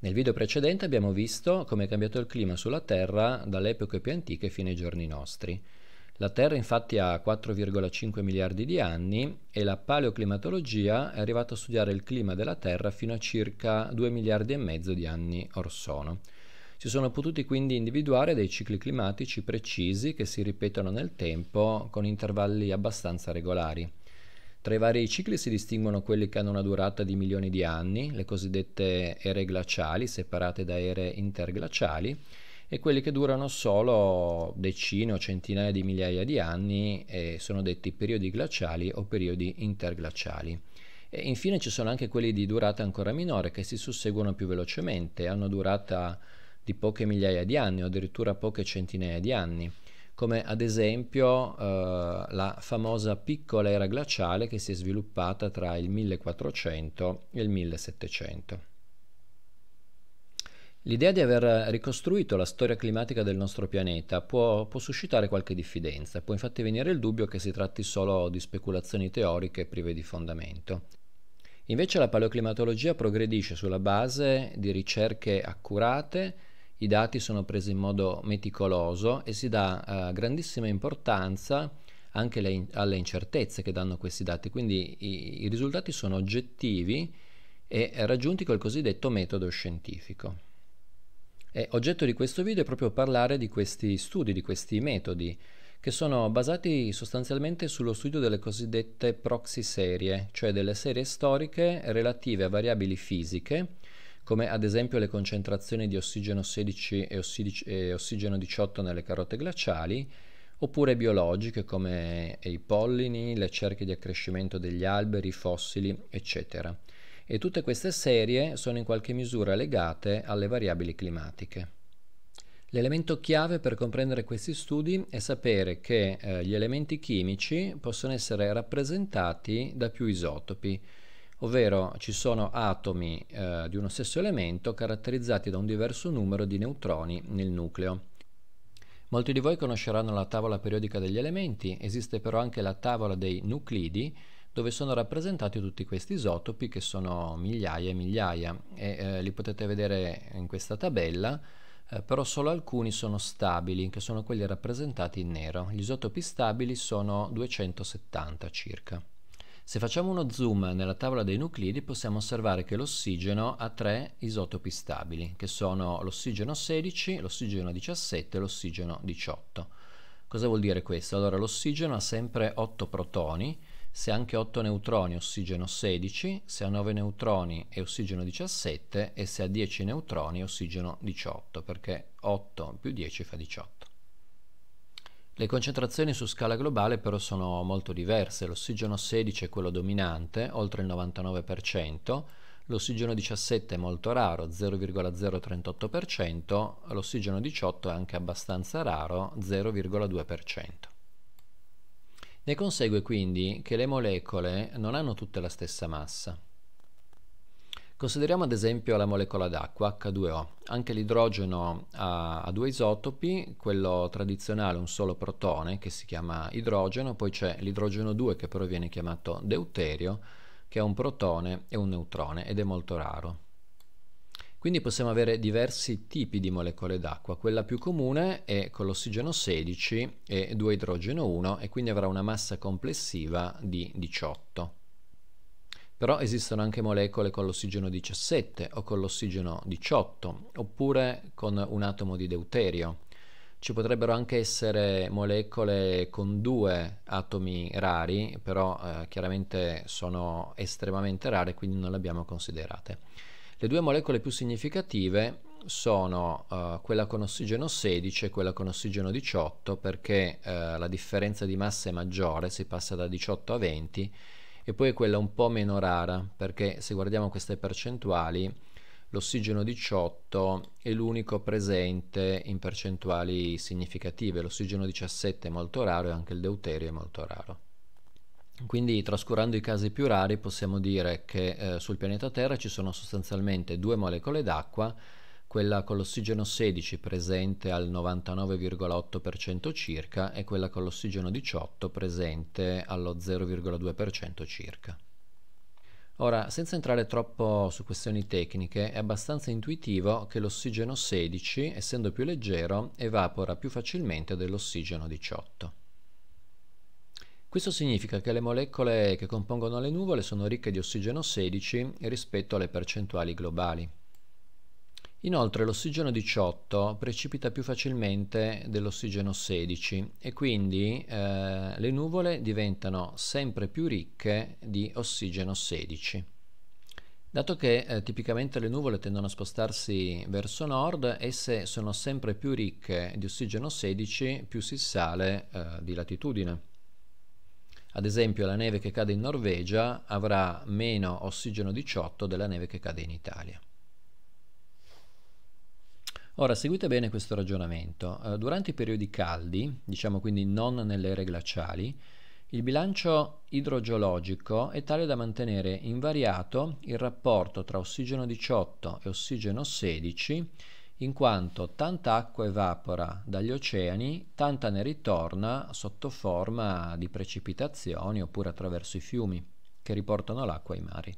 Nel video precedente abbiamo visto come è cambiato il clima sulla Terra dalle epoche più antiche fino ai giorni nostri. La Terra infatti ha 4,5 miliardi di anni e la paleoclimatologia è arrivata a studiare il clima della Terra fino a circa 2 miliardi e mezzo di anni or sono. Si sono potuti quindi individuare dei cicli climatici precisi che si ripetono nel tempo con intervalli abbastanza regolari. Tra i vari cicli si distinguono quelli che hanno una durata di milioni di anni, le cosiddette ere glaciali separate da ere interglaciali, e quelli che durano solo decine o centinaia di migliaia di anni e sono detti periodi glaciali o periodi interglaciali. E infine ci sono anche quelli di durata ancora minore che si susseguono più velocemente, hanno durata di poche migliaia di anni o addirittura poche centinaia di anni come ad esempio eh, la famosa piccola era glaciale che si è sviluppata tra il 1400 e il 1700. L'idea di aver ricostruito la storia climatica del nostro pianeta può, può, suscitare qualche diffidenza, può infatti venire il dubbio che si tratti solo di speculazioni teoriche prive di fondamento. Invece la paleoclimatologia progredisce sulla base di ricerche accurate i dati sono presi in modo meticoloso e si dà eh, grandissima importanza anche le, alle incertezze che danno questi dati, quindi i, i risultati sono oggettivi e raggiunti col cosiddetto metodo scientifico. E oggetto di questo video è proprio parlare di questi studi, di questi metodi, che sono basati sostanzialmente sullo studio delle cosiddette proxy serie, cioè delle serie storiche relative a variabili fisiche come ad esempio le concentrazioni di ossigeno 16 e, ossigeno 18 nelle carote glaciali, oppure biologiche come i pollini, le cerchie di accrescimento degli alberi, i fossili, eccetera. E tutte queste serie sono in qualche misura legate alle variabili climatiche. L'elemento chiave per comprendere questi studi è sapere che eh, gli elementi chimici possono essere rappresentati da più isotopi, ovvero ci sono atomi eh, di uno stesso elemento caratterizzati da un diverso numero di neutroni nel nucleo. Molti di voi conosceranno la tavola periodica degli elementi, esiste però anche la tavola dei nuclidi, dove sono rappresentati tutti questi isotopi che sono migliaia e migliaia e eh, li potete vedere in questa tabella eh, però solo alcuni sono stabili che sono quelli rappresentati in nero gli isotopi stabili sono 270 circa se facciamo uno zoom nella tavola dei nuclidi possiamo osservare che l'ossigeno ha tre isotopi stabili, che sono l'ossigeno 16, l'ossigeno 17 e l'ossigeno 18. Cosa vuol dire questo? Allora l'ossigeno ha sempre 8 protoni, se ha anche 8 neutroni ossigeno 16, se ha 9 neutroni è ossigeno 17 e se ha 10 neutroni è ossigeno 18, perché 8 più 10 fa 18. Le concentrazioni su scala globale però sono molto diverse, l'ossigeno 16 è quello dominante, oltre il 99%, l'ossigeno 17 è molto raro, 0,038%, l'ossigeno 18 è anche abbastanza raro, 0,2%. Ne consegue quindi che le molecole non hanno tutte la stessa massa. Consideriamo ad esempio la molecola d'acqua H2O, anche l'idrogeno ha, ha due isotopi, quello tradizionale un solo protone che si chiama idrogeno, poi c'è l'idrogeno 2 che però viene chiamato deuterio, che è un protone e un neutrone ed è molto raro. Quindi possiamo avere diversi tipi di molecole d'acqua, quella più comune è con l'ossigeno 16 e 2 idrogeno 1 e quindi avrà una massa complessiva di 18. Però esistono anche molecole con l'ossigeno 17 o con l'ossigeno 18, oppure con un atomo di deuterio. Ci potrebbero anche essere molecole con due atomi rari, però eh, chiaramente sono estremamente rare, quindi non le abbiamo considerate. Le due molecole più significative sono uh, quella con ossigeno 16 e quella con ossigeno 18 perché uh, la differenza di massa è maggiore, si passa da 18 a 20 e poi è quella un po' meno rara perché se guardiamo queste percentuali l'ossigeno 18 è l'unico presente in percentuali significative, l'ossigeno 17 è molto raro e anche il deuterio è molto raro. Quindi trascurando i casi più rari possiamo dire che eh, sul pianeta Terra ci sono sostanzialmente due molecole d'acqua quella con l'ossigeno 16 presente al 99,8% circa e quella con l'ossigeno 18 presente allo 0,2% circa. Ora, senza entrare troppo su questioni tecniche, è abbastanza intuitivo che l'ossigeno 16, essendo più leggero, evapora più facilmente dell'ossigeno 18. Questo significa che le molecole che compongono le nuvole sono ricche di ossigeno 16 rispetto alle percentuali globali. Inoltre l'ossigeno 18 precipita più facilmente dell'ossigeno 16 e quindi eh, le nuvole diventano sempre più ricche di ossigeno 16. Dato che eh, tipicamente le nuvole tendono a spostarsi verso nord, esse sono sempre più ricche di ossigeno 16 più si sale eh, di latitudine. Ad esempio la neve che cade in Norvegia avrà meno ossigeno 18 della neve che cade in Italia. Ora seguite bene questo ragionamento. Eh, durante i periodi caldi, diciamo quindi non nelle ere glaciali, il bilancio idrogeologico è tale da mantenere invariato il rapporto tra ossigeno 18 e ossigeno 16, in quanto tanta acqua evapora dagli oceani, tanta ne ritorna sotto forma di precipitazioni oppure attraverso i fiumi che riportano l'acqua ai mari.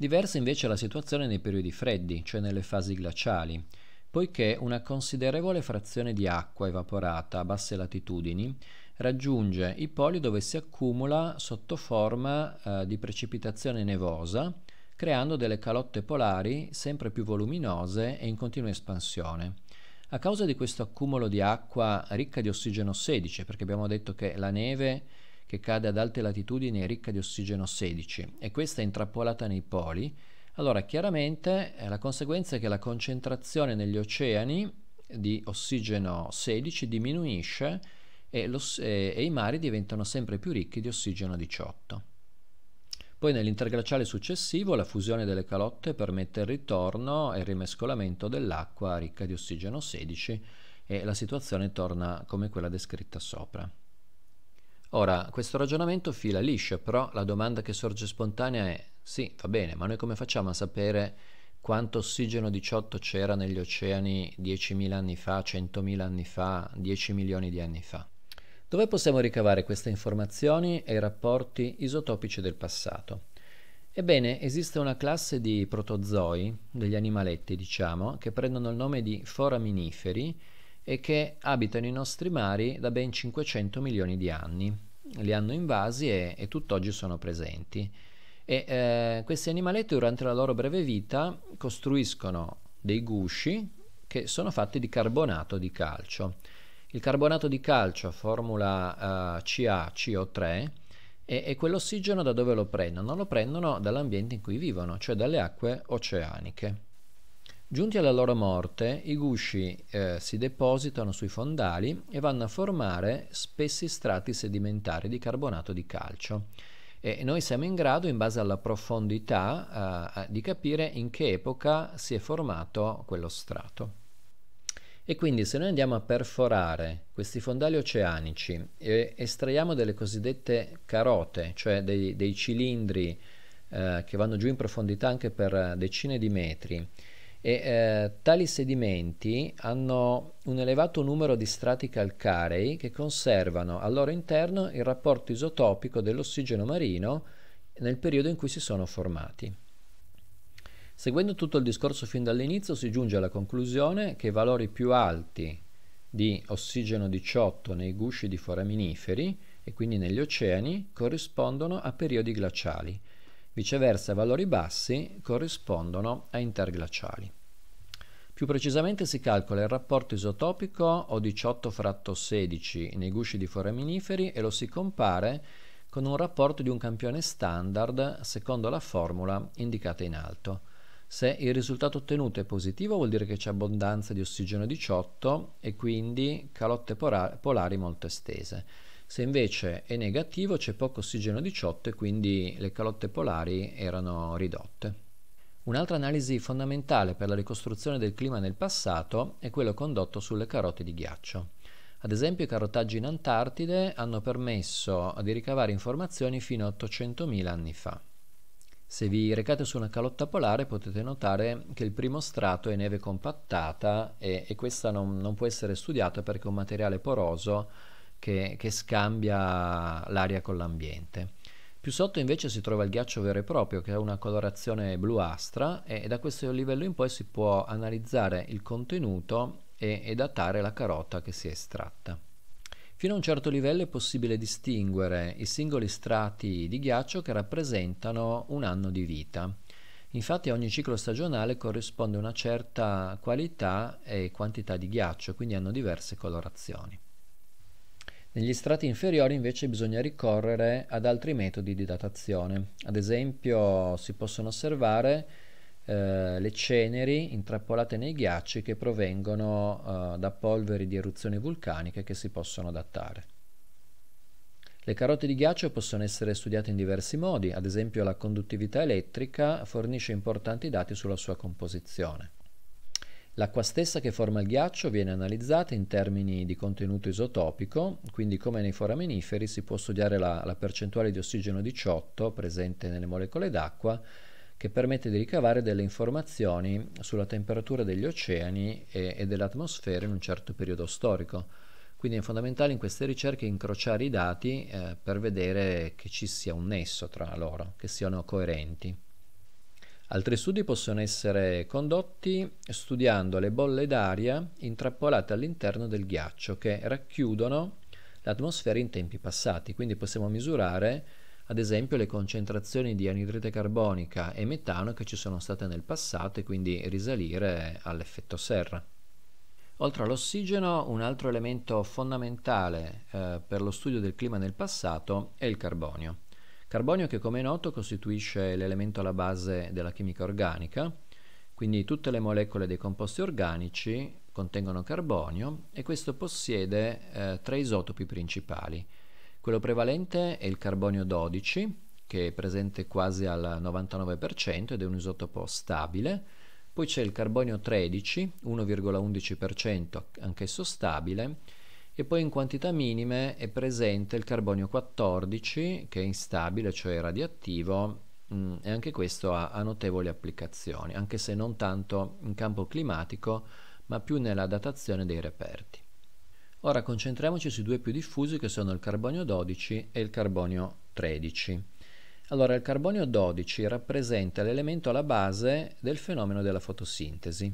Diversa invece la situazione nei periodi freddi, cioè nelle fasi glaciali, poiché una considerevole frazione di acqua evaporata a basse latitudini raggiunge i poli dove si accumula sotto forma eh, di precipitazione nevosa, creando delle calotte polari sempre più voluminose e in continua espansione. A causa di questo accumulo di acqua ricca di ossigeno 16, perché abbiamo detto che la neve che cade ad alte latitudini e ricca di ossigeno 16 e questa è intrappolata nei poli, allora chiaramente eh, la conseguenza è che la concentrazione negli oceani di ossigeno 16 diminuisce e, lo, e, e i mari diventano sempre più ricchi di ossigeno 18. Poi nell'interglaciale successivo la fusione delle calotte permette il ritorno e il rimescolamento dell'acqua ricca di ossigeno 16 e la situazione torna come quella descritta sopra. Ora, questo ragionamento fila liscio, però la domanda che sorge spontanea è, sì, va bene, ma noi come facciamo a sapere quanto ossigeno 18 c'era negli oceani 10.000 anni fa, 100.000 anni fa, 10 milioni di anni fa? Dove possiamo ricavare queste informazioni e i rapporti isotopici del passato? Ebbene, esiste una classe di protozoi, degli animaletti diciamo, che prendono il nome di foraminiferi e che abitano i nostri mari da ben 500 milioni di anni. Li hanno invasi e, e tutt'oggi sono presenti. E, eh, questi animaletti durante la loro breve vita costruiscono dei gusci che sono fatti di carbonato di calcio. Il carbonato di calcio formula eh, CaCO3 e, e quell'ossigeno da dove lo prendono? Lo prendono dall'ambiente in cui vivono, cioè dalle acque oceaniche. Giunti alla loro morte, i gusci eh, si depositano sui fondali e vanno a formare spessi strati sedimentari di carbonato di calcio. E noi siamo in grado, in base alla profondità, eh, di capire in che epoca si è formato quello strato. E quindi se noi andiamo a perforare questi fondali oceanici e estraiamo delle cosiddette carote, cioè dei, dei cilindri eh, che vanno giù in profondità anche per decine di metri, e eh, tali sedimenti hanno un elevato numero di strati calcarei che conservano al loro interno il rapporto isotopico dell'ossigeno marino nel periodo in cui si sono formati. Seguendo tutto il discorso fin dall'inizio si giunge alla conclusione che i valori più alti di ossigeno 18 nei gusci di foraminiferi e quindi negli oceani corrispondono a periodi glaciali, Viceversa, valori bassi corrispondono a interglaciali. Più precisamente si calcola il rapporto isotopico O18 fratto 16 nei gusci di foraminiferi e lo si compare con un rapporto di un campione standard secondo la formula indicata in alto. Se il risultato ottenuto è positivo vuol dire che c'è abbondanza di ossigeno 18 e quindi calotte polari molto estese. Se invece è negativo c'è poco ossigeno 18 e quindi le calotte polari erano ridotte. Un'altra analisi fondamentale per la ricostruzione del clima nel passato è quello condotto sulle carote di ghiaccio. Ad esempio i carotaggi in Antartide hanno permesso di ricavare informazioni fino a 800.000 anni fa. Se vi recate su una calotta polare potete notare che il primo strato è neve compattata e, e questa non, non può essere studiata perché è un materiale poroso che, che scambia l'aria con l'ambiente. Più sotto invece si trova il ghiaccio vero e proprio che ha una colorazione bluastra e, e da questo livello in poi si può analizzare il contenuto e, e datare la carota che si è estratta. Fino a un certo livello è possibile distinguere i singoli strati di ghiaccio che rappresentano un anno di vita. Infatti a ogni ciclo stagionale corrisponde una certa qualità e quantità di ghiaccio, quindi hanno diverse colorazioni. Negli strati inferiori invece bisogna ricorrere ad altri metodi di datazione. Ad esempio si possono osservare eh, le ceneri intrappolate nei ghiacci che provengono eh, da polveri di eruzioni vulcaniche che si possono datare. Le carote di ghiaccio possono essere studiate in diversi modi, ad esempio la conduttività elettrica fornisce importanti dati sulla sua composizione. L'acqua stessa che forma il ghiaccio viene analizzata in termini di contenuto isotopico, quindi come nei foraminiferi si può studiare la, la percentuale di ossigeno 18 presente nelle molecole d'acqua che permette di ricavare delle informazioni sulla temperatura degli oceani e, e dell'atmosfera in un certo periodo storico. Quindi è fondamentale in queste ricerche incrociare i dati eh, per vedere che ci sia un nesso tra loro, che siano coerenti. Altri studi possono essere condotti studiando le bolle d'aria intrappolate all'interno del ghiaccio che racchiudono l'atmosfera in tempi passati, quindi possiamo misurare ad esempio le concentrazioni di anidride carbonica e metano che ci sono state nel passato e quindi risalire all'effetto serra. Oltre all'ossigeno, un altro elemento fondamentale eh, per lo studio del clima nel passato è il carbonio. Carbonio che come è noto costituisce l'elemento alla base della chimica organica, quindi tutte le molecole dei composti organici contengono carbonio e questo possiede eh, tre isotopi principali. Quello prevalente è il carbonio 12, che è presente quasi al 99% ed è un isotopo stabile. Poi c'è il carbonio 13, 1,11% anch'esso stabile, e poi in quantità minime è presente il carbonio 14 che è instabile, cioè radioattivo mh, mm, e anche questo ha, ha notevoli applicazioni, anche se non tanto in campo climatico ma più nella datazione dei reperti. Ora concentriamoci sui due più diffusi che sono il carbonio 12 e il carbonio 13. Allora, il carbonio 12 rappresenta l'elemento alla base del fenomeno della fotosintesi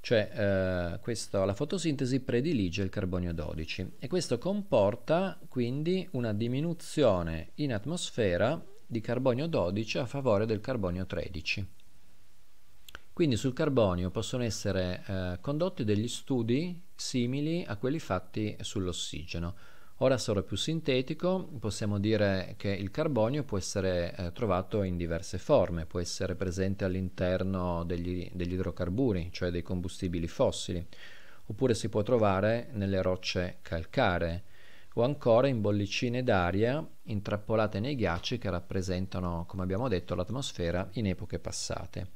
cioè eh, questo, la fotosintesi predilige il carbonio 12 e questo comporta quindi una diminuzione in atmosfera di carbonio 12 a favore del carbonio 13. Quindi sul carbonio possono essere eh, condotti degli studi simili a quelli fatti sull'ossigeno. Ora sarò più sintetico, possiamo dire che il carbonio può essere eh, trovato in diverse forme, può essere presente all'interno degli, degli idrocarburi, cioè dei combustibili fossili, oppure si può trovare nelle rocce calcaree o ancora in bollicine d'aria intrappolate nei ghiacci che rappresentano, come abbiamo detto, l'atmosfera in epoche passate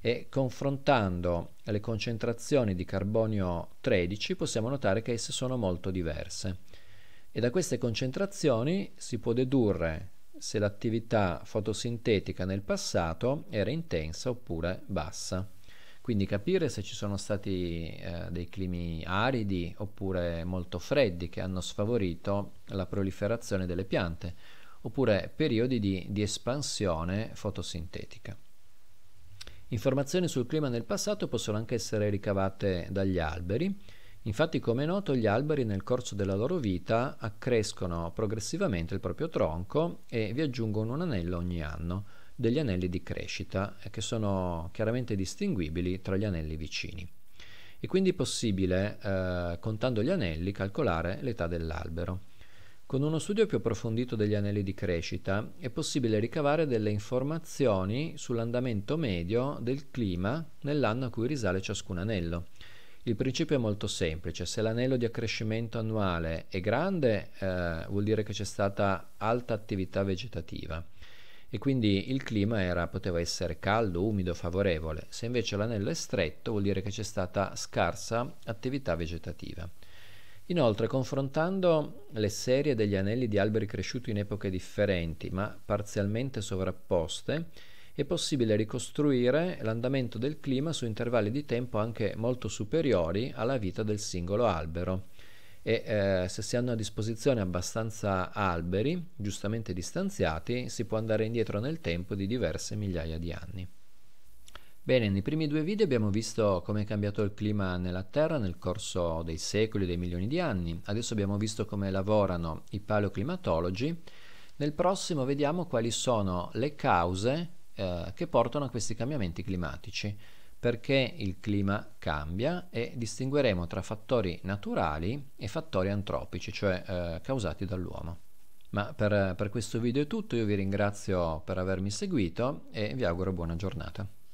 e confrontando le concentrazioni di carbonio 13 possiamo notare che esse sono molto diverse e da queste concentrazioni si può dedurre se l'attività fotosintetica nel passato era intensa oppure bassa. Quindi capire se ci sono stati eh, dei climi aridi oppure molto freddi che hanno sfavorito la proliferazione delle piante, oppure periodi di, di espansione fotosintetica. Informazioni sul clima nel passato possono anche essere ricavate dagli alberi, Infatti, come è noto, gli alberi nel corso della loro vita accrescono progressivamente il proprio tronco e vi aggiungono un anello ogni anno, degli anelli di crescita, eh, che sono chiaramente distinguibili tra gli anelli vicini. È quindi possibile, eh, contando gli anelli, calcolare l'età dell'albero. Con uno studio più approfondito degli anelli di crescita è possibile ricavare delle informazioni sull'andamento medio del clima nell'anno a cui risale ciascun anello. Il principio è molto semplice, se l'anello di accrescimento annuale è grande eh, vuol dire che c'è stata alta attività vegetativa e quindi il clima era, poteva essere caldo, umido, favorevole, se invece l'anello è stretto vuol dire che c'è stata scarsa attività vegetativa. Inoltre, confrontando le serie degli anelli di alberi cresciuti in epoche differenti ma parzialmente sovrapposte, è possibile ricostruire l'andamento del clima su intervalli di tempo anche molto superiori alla vita del singolo albero. E eh, se si hanno a disposizione abbastanza alberi, giustamente distanziati, si può andare indietro nel tempo di diverse migliaia di anni. Bene, nei primi due video abbiamo visto come è cambiato il clima nella Terra nel corso dei secoli, dei milioni di anni. Adesso abbiamo visto come lavorano i paleoclimatologi. Nel prossimo vediamo quali sono le cause eh, che portano a questi cambiamenti climatici, perché il clima cambia e distingueremo tra fattori naturali e fattori antropici, cioè eh, causati dall'uomo. Ma per, per questo video è tutto, io vi ringrazio per avermi seguito e vi auguro buona giornata.